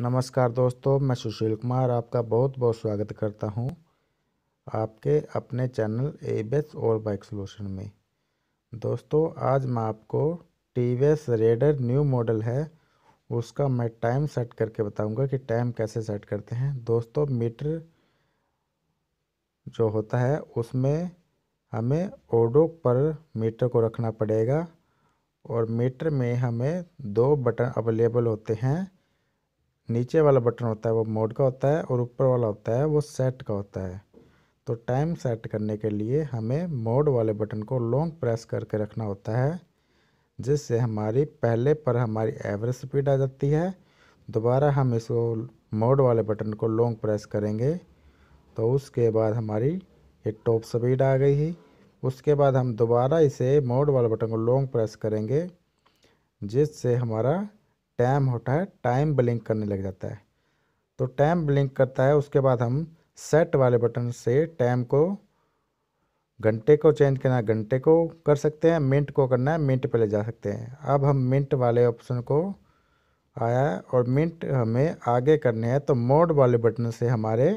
नमस्कार दोस्तों मैं सुशील कुमार आपका बहुत बहुत स्वागत करता हूं आपके अपने चैनल ए बेस e और बाइक सोल्यूशन में दोस्तों आज मैं आपको T V S Raider new model है उसका मैं टाइम सेट करके बताऊंगा कि टाइम कैसे सेट करते हैं दोस्तों मीटर जो होता है उसमें हमें ओडो पर मीटर को रखना पड़ेगा और मीटर में हमें दो बटन अवेलेबल होते हैं नीचे वाला बटन होता है वो मोड का होता है और ऊपर वाला होता है वो सेट का होता है तो टाइम सेट करने के लिए हमें मोड वाले बटन को लॉन्ग प्रेस करके रखना होता है जिससे हमारी पहले पर हमारी एवरेज स्पीड आ जाती है दोबारा हम इसको मोड वाले बटन को लॉन्ग प्रेस करेंगे तो उसके बाद हमारी ये टॉप स्पीड आ गई ही उसके बाद हम दोबारा इसे मोड वाले बटन को लॉन्ग प्रेस करेंगे जिससे हमारा टाइम होता है टाइम ब्लिंक करने लग जाता है तो टाइम ब्लिंक करता है उसके बाद हम सेट वाले बटन से टाइम को घंटे को चेंज करना है घंटे को कर सकते हैं मिनट को करना है मिनट पर ले जा सकते हैं अब हम मिनट वाले ऑप्शन को आया है और मिनट हमें आगे करने हैं तो मोड वाले बटन से हमारे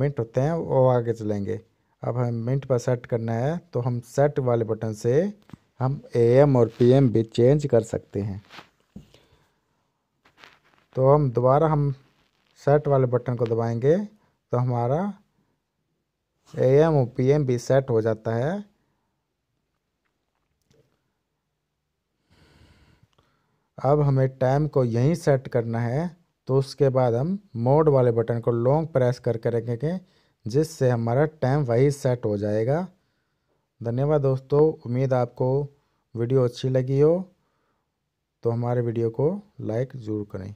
मिनट होते हैं वो आगे चलेंगे अब हम मिनट पर सेट करना है तो हम सेट वाले बटन से हम एम और पीएम भी चेंज कर सकते हैं तो हम दोबारा हम सेट वाले बटन को दबाएंगे तो हमारा A M O P M भी सेट हो जाता है अब हमें टाइम को यहीं सेट करना है तो उसके बाद हम मोड वाले बटन को लॉन्ग प्रेस करके रखेंगे जिससे हमारा टाइम वही सेट हो जाएगा धन्यवाद दोस्तों उम्मीद आपको वीडियो अच्छी लगी हो तो हमारे वीडियो को लाइक ज़रूर करें